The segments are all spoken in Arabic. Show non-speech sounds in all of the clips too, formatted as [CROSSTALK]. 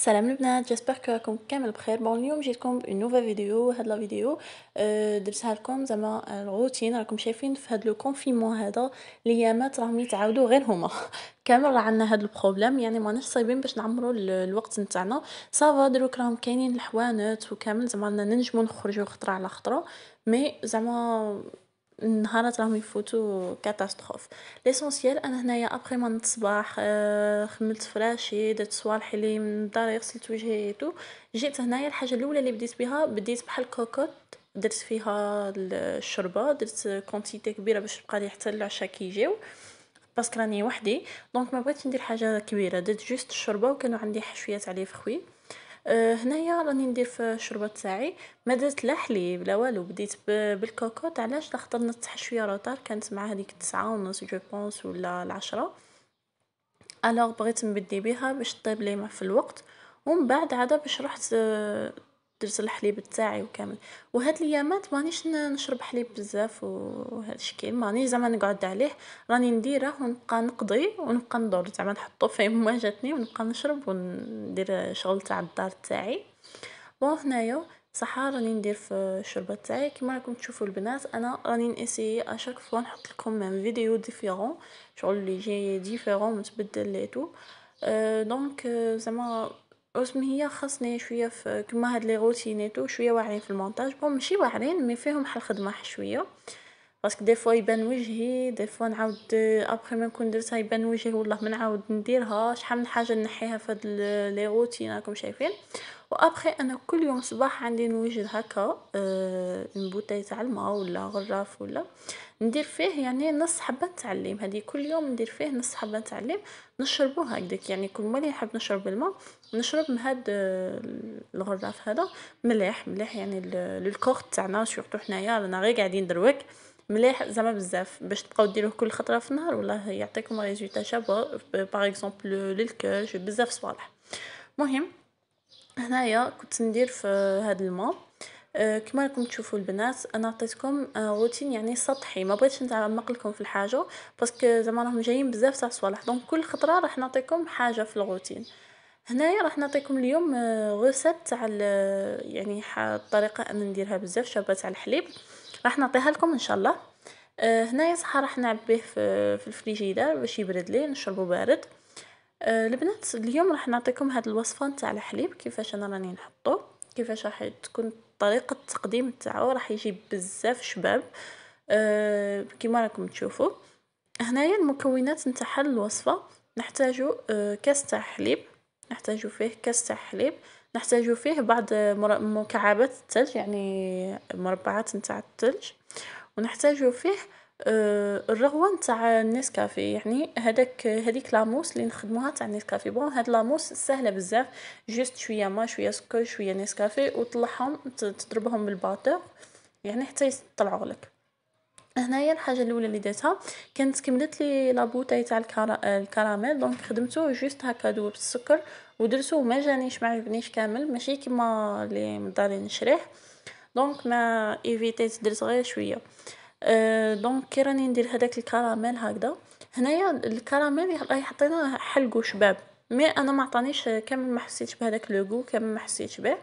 سلام البنات جيسبر راكم كامل بخير بون اليوم جيتكم بون نوفا فيديو هاد لا فيديو درتها لكم زعما الروتين راكم شايفين في هاد لو كونفينمون هذا ليامات راهم يتعاودوا غير هما كامل راه عندنا هاد البروبليم يعني ماناش صايبين باش نعمروا الوقت نتاعنا صافا دروك راهم كاينين الحوانات وكامل زعما ننجمو نخرجوا خطره على خطره مي زعما نهارات راهم يفوتوا كاتاستروف ليسونسيال انا هنايا ابري ما الصباح آه، خملت فراشي درت صوالحي اللي من الدار غسلت وجهي تو جيت هنايا الحاجه الاولى اللي بديت بها بديت بحال كوكوت درت فيها الشربه درت كونتيتي كبيره باش تبقى لي حتى العشاء كيجيو باسكو راني وحدي دونك ما بغيتش ندير حاجه كبيره درت جوست الشربه وكانوا عندي حشويات عليه فخوي أه، هنايا راني ندير في الشوربه تاعي ما درت لا حليب لا والو بديت بالكوكوط علاش لاخطر نطح شويه روتار كانت مع هذيك التسعة ونص جو بونس ولا العشرة الوغ بغيت نبدي بها باش طيب لي في الوقت ومن بعد عاد باش رحت أه، درت الحليب تاعي وكامل وهاد الايامات مانيش نشرب حليب بزاف وهذا الشكل مانيش زعما نقعد عليه راني نديره ونبقى نقضي ونبقى ندور زعما نحطو في ما جاتني ونبقى نشرب وندير شغل تاع الدار تاعي بون هنايا صح راني ندير في الشربة تاعي كيما راكم تشوفوا البنات انا راني نسيي اشاك فوا نحط لكم فيديو ديفيرون شغل اللي جاي ديفيرون متبدل لي تو أه دونك زعما اسم هي خاصني شويه في كما هاد لي روتينيتو شويه واعرين في المونتاج بون ماشي واعرين مي فيهم حل خدمه شويه باسكو دي فوا يبان وجهي دي فوا نعاود ابخي ما نكون درتها يبان وجهي والله ما نعاود نديرها شحال من حاجه نحيها في هاد لي روتين راكم شايفين وابخي انا كل يوم صباح عندي نوجد هكا بوتاي آه، تاع الماء ولا غراف ولا ندير فيه يعني نص حبه تاع الليم هذه كل يوم ندير فيه نص حبه تاع الليم نشربو هكذاك يعني كل ما نحب نشرب الماء نشرب من هذا آه، الغراف هذا مليح مليح يعني للكور تاعنا سورتو حنايا رانا غير قاعدين دروك مليح زعما بزاف باش تبقاو ديروه كل خطره في النهار والله يعطيكم ريزولتا شابه باغ اكزومبل للكوش بزاف صوالح مهم هنايا كنت ندير في هذا الماء آه، كما راكم تشوفوا البنات انا عطيتكم آه، روتين يعني سطحي ما بغيتش نتعمق لكم في الحاجه باسكو زعما راهم جايين بزاف تاع صوالح دونك كل خطره راح نعطيكم حاجه في الروتين هنايا راح نعطيكم اليوم غوسيت آه، تاع يعني الطريقه انا نديرها بزاف شابه تاع الحليب راح نعطيها لكم ان شاء الله هنايا صح راح نعبيه في الفريجيدار باش يبرد لي نشربه بارد البنات آه، اليوم راح نعطيكم هاد الوصفه نتاع الحليب كيفاش انا راني نحطو كيفاش راح تكون طريقه التقديم تاعو راح يجي بزاف شباب أه كيما راكم تشوفوا هنايا المكونات نتاع الوصفه نحتاجو آه، كاس تاع حليب نحتاجو فيه كاس تاع حليب نحتاجو فيه بعض مكعبات الثلج يعني مربعات نتاع الثلج ونحتاجو فيه آه، الرغوة نتاع النسكافيه يعني هذاك هذيك لاموس اللي نخدموها تاع النسكافيه بون هاد لاموس سهله بزاف جوست شويه ما شويه سكر شويه نسكافيه وتطلعهم تضربهم بالباتور يعني حتى يطلعوا لك هنايا الحاجه الاولى اللي درتها كانت كملت لي لابوتاي تاع الكراميل دونك خدمته جوست هكا دوب السكر ودرتو ما جانيش ما عجبنيش كامل ماشي كيما اللي من نشريح نشريه دونك ما ايفيتيت درت غير شويه آه، دونك كي راني ندير هذاك الكراميل هكذا هنايا الكراميل راهي حطينا حلقو شباب مي انا ما عطانيش كامل ما حسيتش بهذاك لو كامل ما حسيتش به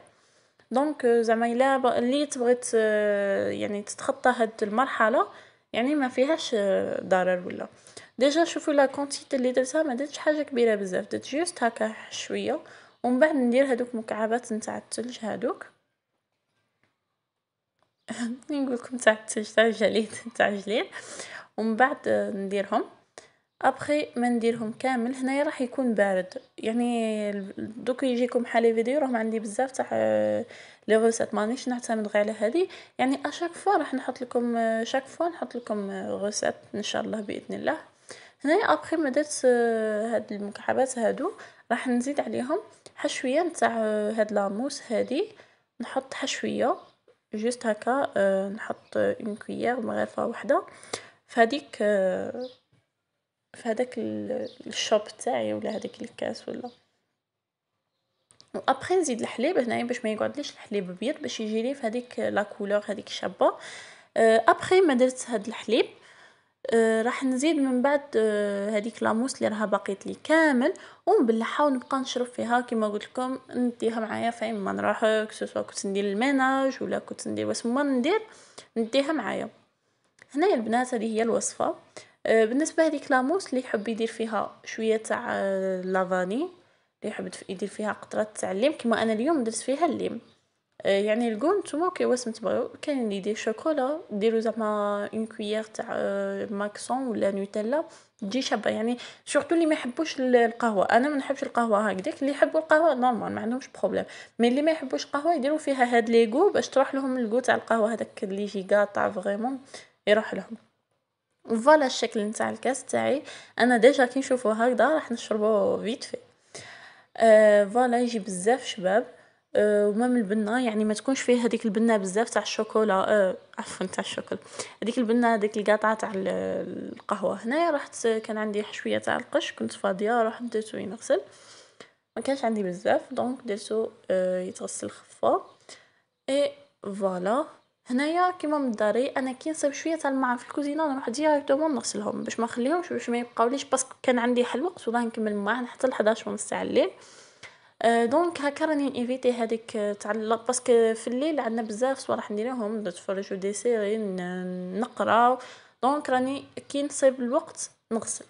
دونك زعما الا اللي تبغي آه، يعني تتخطى هاد المرحله يعني ما فيهاش آه، ضرر ولا ديجا شوفوا لا كونتيتي اللي درتها ما درتش حاجه كبيره بزاف درت جوست هكا شويه ومن بعد ندير هادوك مكعبات نتاع الثلج هادوك نقول [LAUGHS] لكم [LAUGHS] تاع الجليد ومن بعد آه، نديرهم ابخي ما نديرهم كامل هنايا راح يكون بارد يعني دوك يجيكم حالي فيديو راهم عندي بزاف تاع آه، لي روسيت مانيش نعتمد غير على هذه يعني اشاك فوا راح نحط لكم شاك آه، فوا نحط لكم روسيت ان شاء الله باذن الله هنايا ابخي ما درت هاد المكعبات هادو راح نزيد عليهم حشويه نتاع هاد لاموس هادي نحط حشويه جوست هكا euh, نحط اون كويير مغرفه وحده فهذيك فهذاك الشوب تاعي ولا هذاك الكاس ولا وابري نزيد الحليب هنايا باش ما يقعدليش الحليب ابيض باش يجي لي في هذيك لا كولور هذيك شابه ابخي euh، ما درت هاد الحليب آه، راح نزيد من بعد آه، هذيك لاموس اللي راها باقيت لي كامل ونبلعها ونبقى نشرب فيها كما قلت لكم نديها معايا فين ما نروح سواء كنت ندير المناج ولا كنت ندير واش ما ندير نديها معايا هنايا البنات هذه هي الوصفه آه، بالنسبه هذيك لاموس اللي يحب يدير فيها شويه تاع لافاني اللي يحب يدير فيها قطره تاع الليم كما انا اليوم درت فيها الليم Euh, يعني الكول نتوما كي واش تبغيو كاين لي دي شوكولا ديروا زعما اون كويير تاع ماكسون euh, ولا نوتيلا تجي شابه يعني سورتو اللي ما يحبوش القهوه انا ما نحبش القهوه هكذاك اللي يحبوا القهوه نورمال ما عندهمش بروبليم مي اللي ما يحبوش القهوه يديروا فيها هاد ليغو باش تروح لهم الكو تاع القهوه هذاك اللي يجي قاطع فريمون يروح لهم فوالا الشكل نتاع الكاس تاعي انا ديجا كي نشوفو هكذا راح نشربو فيت في آه فوالا يجي بزاف شباب آه، ومام البنه يعني ما تكونش فيه هذيك البنه بزاف تاع الشوكولا آه، عفوا تاع الشوكولا هذيك البنه هذيك القاطعه تاع القهوه هنايا رحت كان عندي حشويه تاع القش كنت فاضيه رحت درتو ينغسل ما كانش عندي بزاف دونك درتو آه، يتغسل خفه اي فوالا هنايا كيما من داري انا كي نصيب شويه تاع الماء في الكوزينه نروح ديريكتومون نغسلهم باش ما نخليهمش باش ما يبقاوليش باسكو كان عندي حل وقت والله نكمل الماء حتى ل 11 ونص تاع الليل آه، دونك هكا راني نيفيتي هذيك آه، تاع باسكو في الليل عندنا بزاف صوالح نديرهم نتفرجوا دي سيري نقراو دونك راني كي نصيب الوقت نغسل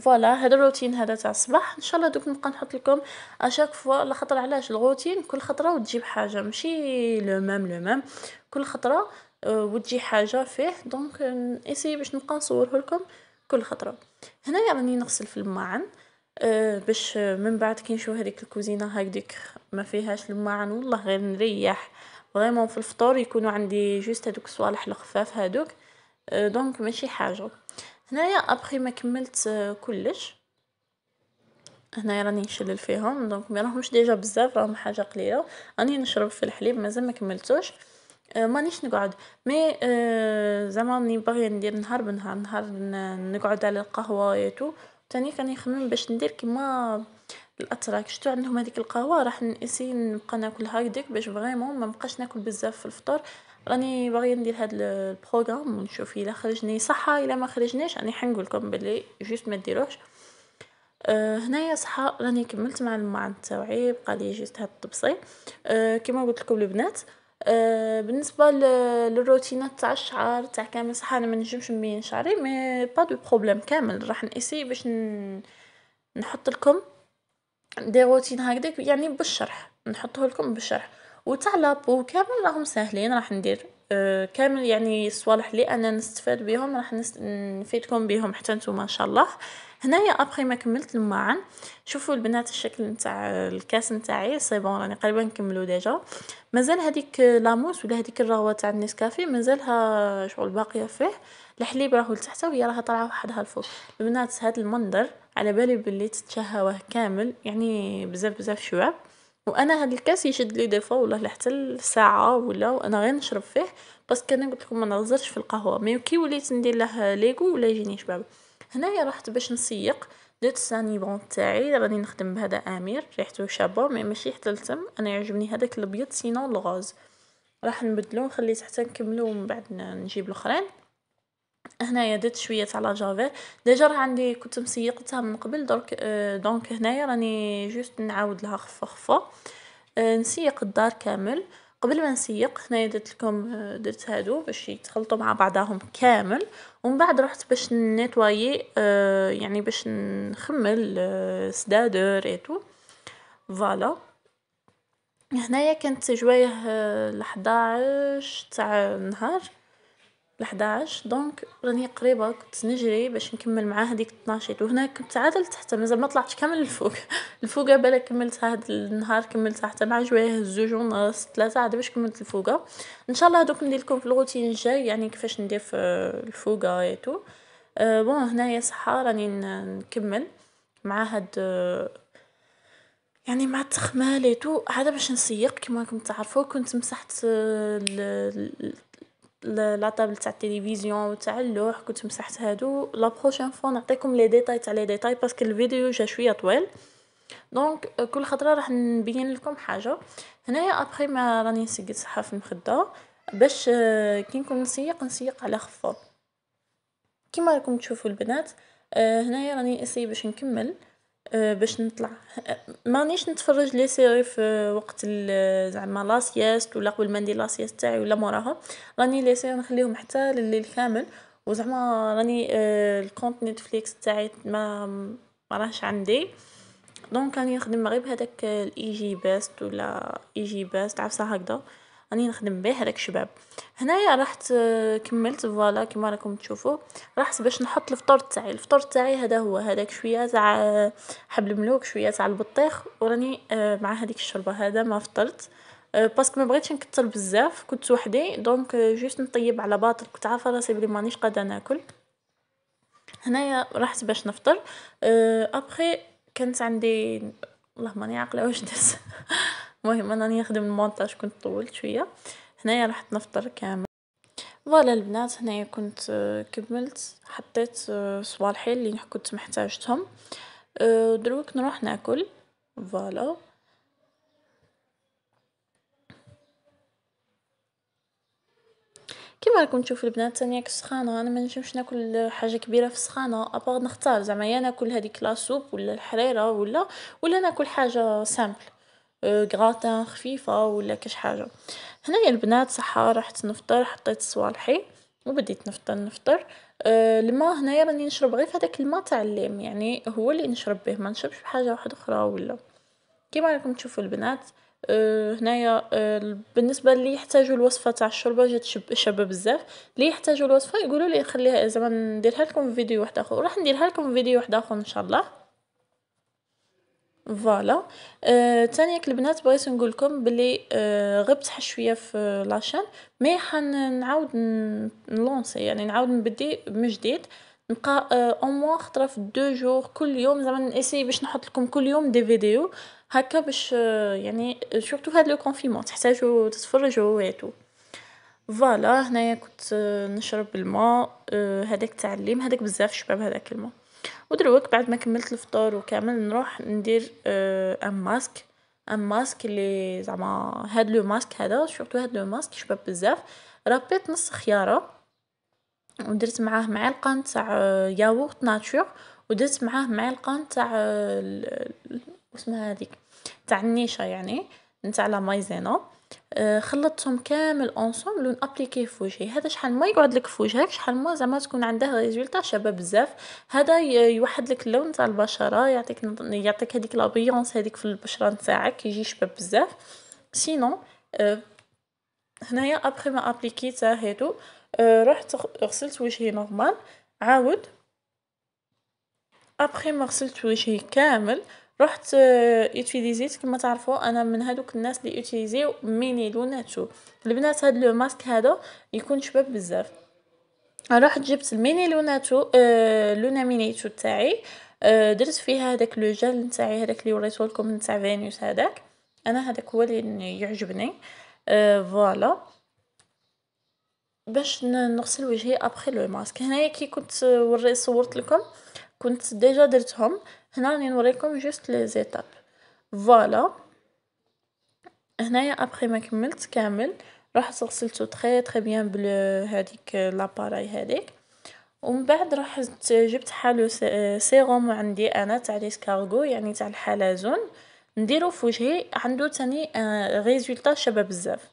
فوالا هذا الروتين هذا تاع الصباح ان شاء الله دوك نبقى نحط لكم اشاك فوا على خاطر علاش الروتين كل خطره وتجيب حاجه ماشي لو ميم لو ميم كل خطره آه، وتجي حاجه فيه دونك ايسي باش نبقى نصوره لكم كل خطره هنايا راني نغسل في الماعن أه، باش من بعد كي نشوف هذيك الكوزينه هكذيك ما فيهاش الماعن والله غير نريح فريمون في الفطور يكونوا عندي جوست هذوك الصوالح الخفاف هذوك دونك أه، ماشي حاجه هنايا ابخي ما كملت أه، كلش هنايا راني نشلل فيهم دونك ما راهمش ديجا بزاف راهم حاجه قليله راني نشرب في الحليب مازال ما كملتوش مانيش نقعد مي زعما راني باغي ندير نهار بنهار نهار نقعد على القهوه يتو تاني كنخمم باش ندير كيما الاتراك شتو عندهم هذيك القهوه راح نسي نبقى ناكلها هايديك باش فريمون ما نبقاش ناكل بزاف في الفطور راني باغيه ندير هذا البروغرام ونشوف الا خرجني صحه الا ما خرجنيش راني حنقول لكم بلي جوست ما ديروهش أه هنايا صحه راني كملت مع المعد تاوعي بقى لي جيست هاد الطبسي أه كيما قلت لكم البنات آه، بالنسبه للروتينات تاع الشعر تاع كامل صح انا ما نجمش نبين شعري مي با دو بروبليم كامل راح نسي باش نحط لكم دي روتين هكذا يعني بالشرح نحطه لكم بالشرح وتاع لابو كامل راهم ساهلين راح ندير آه، كامل يعني الصوالح اللي انا نستفاد بهم راح نفيدكم بهم حتى نتوما ان شاء الله هنايا ابخي ما كملت الماعن شوفوا البنات الشكل نتاع الكاس نتاعي سي بون راني قريبا نكملو ديجا مازال هذيك لاموس ولا هذيك الرغوه تاع النسكافي مازالها شغل باقيه فيه الحليب راهو لتحت وهي راها طالعه وحدها الفوق البنات هذا المنظر على بالي بلي تتشهاوه كامل يعني بزاف بزاف شباب وانا هاد الكاس يشد لي ديفا والله حتى ساعه ولا وانا غير نشرب فيه باسكو انا قلت لكم ما نغزرش في القهوه مي كي وليت ندير له ليغو ولا يجيني شباب هنايا رحت باش نسيق درت بون تاعي راني نخدم بهذا امير ريحته شابه مي ماشي حتى لتم انا يعجبني هذاك الابيض سينون الغاز راح نبدلو نخلي حتى نكملو من بعد نجيب الاخرين هنايا درت شويه تاع لا ديجا راه عندي كنت مسيقتها من قبل درك آه، دونك هنايا راني جوست نعاود لها خفه خفه آه، نسيق الدار كامل قبل ما نسيق هنايا درت لكم آه، درت هادو باش يتخلطوا مع بعضهم كامل ومن بعد رحت باش نيتوايي يعني باش نخمل سدادر اي تو فوالا هنايا كانت جوايه ل 11 تاع النهار ل11 دونك راني قريبه كنت نجري باش نكمل معاه هذيك 12 وهنا كنت عادل تحت مازال ما طلعتش كامل [LAUGHS] الفوق الفوقه بالا كملت هاد النهار كملت حتى مع جويه الزوج ونص ثلاثه عاد باش كملت الفوقه ان شاء الله هذوك ندير لكم في الروتين الجاي يعني كيفاش ندير في الفوقه ايتو تو أه بون هنايا صحه راني نكمل مع هاد يعني مع التخمال ايتو عاد باش نسيق كما راكم تعرفوا كنت مسحت لا طابل تاع التلفزيون وتاع اللوح كنت مسحت هادو لا بروشين فوا نعطيكم لي ديتاي تاع لي ديتاي باسكو الفيديو جا شويه طويل دونك آه، كل خطره راح نبين لكم حاجه هنايا ابري ما راني نسقط صحه في المخده باش آه، كي نكون نسيق نسيق على خفه كيما راكم تشوفوا البنات آه، هنايا راني اسي باش نكمل آه، باش نطلع آه، مانيش نتفرج لي سيري في آه، وقت زعما لا سياست ولا قبل ما ندير لا سياست تاعي ولا موراها راني لي سيري نخليهم حتى لليل كامل وزعما راني الكونت نتفليكس تاعي ما راهش عندي دونك راني نخدم غير بهذاك الاي جي باست ولا اي جي باست عفسه هكذا راني نخدم به هذاك الشباب هنايا رحت كملت فوالا كما راكم تشوفوا رحت باش نحط الفطور تاعي الفطور تاعي هذا هو هذاك شويه تاع حبل الملوك شويه تاع البطيخ وراني آه، مع هذيك الشربه هذا ما فطرت آه، باسكو ما بغيتش نكثر بزاف كنت وحدي دونك آه، جوست نطيب على باطل كنت عارفه راسي بلي مانيش قادره ناكل هنايا رحت باش نفطر ابخي كانت عندي والله ماني عاقله واش درت [LAUGHS] المهم انا نخدم المونتاج كنت طولت شويه هنايا رحت نفطر كامل فوالا البنات هنايا كنت آه، كملت حطيت آه، صوالحي اللي كنت محتاجتهم آه، دروك نروح ناكل فوالا كيما راكم تشوفوا البنات ثانيه السخانه انا ما نجمش ناكل حاجه كبيره في السخانه ابغى نختار زعما يا ناكل هذيك لا سوب ولا الحريره ولا ولا ناكل حاجه سامبل آه، غراتان خفيفة ولا كاش حاجة هنايا البنات صحة رحت نفطر حطيت صوالحي وبديت نفطر نفطر آه، الماء هنايا راني نشرب غير هذاك الماء تاع الليم يعني هو اللي نشرب به ما نشربش بحاجه واحده اخرى ولا كيما راكم تشوفوا البنات آه، هنايا بالنسبه اللي يحتاجوا الوصفه تاع الشوربه جات شابه بزاف اللي يحتاجوا الوصفه يقولوا لي خليها زعما نديرها لكم في فيديو واحد اخر راح نديرها لكم في فيديو واحد اخر ان شاء الله فوالا ثانيا euh, البنات بغيت نقول لكم بلي آه، غبت شويه في لاشين مي حنعاود نلونسي يعني نعاود نبدي من جديد نبقى او آه، موا خطره في دو جور كل يوم زعما نسيي باش نحط لكم كل يوم دي فيديو هكا باش آه، يعني سورتو هاد لو كونفينمون تحتاجوا تتفرجوا ويتو فوالا هنايا كنت نشرب الماء هذاك تاع الليم هذاك بزاف شباب هذاك الماء ودروك بعد ما كملت الفطور وكامل نروح ندير آه، ان ماسك ان ماسك اللي زعما هاد لو ماسك هذا شفتو هاد لو ماسك شباب بزاف ربيت نص خياره ودرت معاه معلقه تاع آه، ياغورت ناتشور ودرت معاه معلقه تاع آه، اسمها هذيك تاع النيشه يعني نتاع لا مايزينا آه، خلطتهم كامل لون ابليكي في وجهي هذا شحال ما يقعد لك في وجهك شحال ما زعما تكون عنده ريزولتا شابه بزاف هذا يوحد لك اللون تاع البشره يعطيك يعطيك هذيك لابيونس هذيك في البشره نتاعك يجي شباب بزاف سينو آه، هنايا ابخي ما ابليكي تاع هادو آه، رحت غسلت وجهي نورمال عاود ابخي ما غسلت وجهي كامل رحت يوتيليزيت آه، كما تعرفوا انا من هذوك الناس اللي يوتيليزيو ميني لوناتو البنات هاد لو ماسك هذا يكون شباب بزاف رحت جبت الميني لوناتو آه لونا مينيتو تاعي آه درت فيها هذاك لو جل تاعي هذاك اللي وريته لكم تاع فينوس هذاك انا هذاك هو اللي يعجبني آه فوالا باش نغسل وجهي ابخي لو ماسك هنايا كي كنت آه، وريت صورت لكم كنت ديجا درتهم هنا راني نوريكم جوست لي زيتاب فوالا هنايا ابخي ما كملت كامل رحت غسلته تري تري بيان بلو هذيك لاباراي هذيك ومن بعد رحت جبت حالو سيروم عندي انا تاع ليسكارغو يعني تاع الحلزون نديرو في وجهي عنده تاني ريزولتا شابه بزاف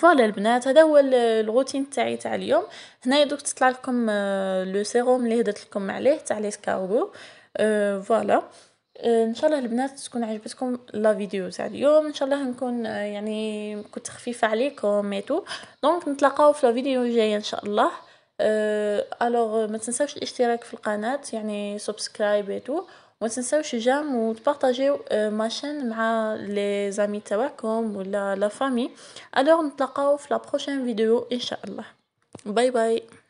فوالا البنات هذا هو الروتين تاعي تاع اليوم هنايا دوك تطلع لكم آه، لو سيروم اللي هدرت لكم عليه تاع ليسكارغو فوالا ان شاء الله البنات تكون عجبتكم لا فيديو تاع اليوم ان شاء الله نكون يعني كنت خفيفه عليكم ميتو دونك نتلاقاو في لا فيديو الجايه ان شاء الله الوغ ما تنساوش الاشتراك في القناه يعني سبسكرايب ايتو وما تنساوش جام وتبارطاجيو ماشين مع لي زامي تاعكم ولا لا فامي الوغ نتلاقاو في لا بروشين فيديو ان شاء الله باي باي